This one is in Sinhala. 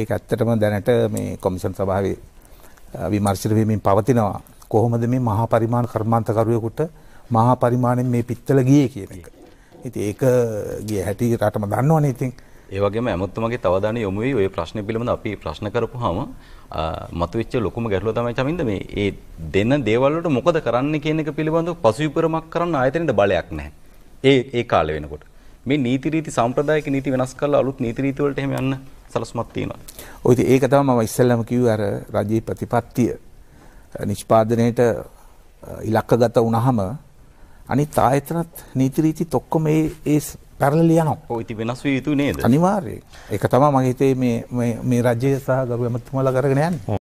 ඒක ඇත්තටම දැනට මේ කොමිෂන් සභාවේ විමර්ශන වෙමින් පවතිනවා. කොහොමද මේ මහා පරිමාණ කර්මාන්තකරුවෙකුට මහා පරිමාණයෙන් මේ පිත්තල ගියේ කියන එක. ඉතින් ඒක ගිය හැටි රටම දන්නවනේ ඉතින්. ඒ වගේම අමුත්තමගේ තවදාන යොමු වෙයි ওই ප්‍රශ්න පිළිබඳ අපි ප්‍රශ්න කරපුවාම මතුවෙච්ච ලොකුම ගැටලුව තමයි චමින්ද මේ ඒ දෙන දේවල් වලට මොකද කරන්න කියන එක පිළිබඳව පසුවිපරමක් කරන්න ආයතනෙට බලයක් නැහැ. ඒ ඒ කාලේ වෙනකොට. මේ නීති රීති සම්ප්‍රදායික නීති වෙනස් කරලා අලුත් නීති රීති වලට එහෙම යන්න සලස්මක් තියෙනවා. ඔය ඉතින් ඒක තමයි මම ඉස්සෙල්ලාම කිව්වේ අර රජයේ ප්‍රතිපත්තිය නිෂ්පාදනයේට ඉලක්කගත වුණාම අනිත් ආයතනත් නීති රීති ඔක්කොම ඒ ඒ පැරලල් යනවා. ඔය ඉතින් වෙනස් විය යුතු නේද? අනිවාර්යයෙන්. ඒක තමයි මගේ හිතේ මේ මේ රජය සහ ගරු ඇමතුමාලා කරගෙන යන්නේ.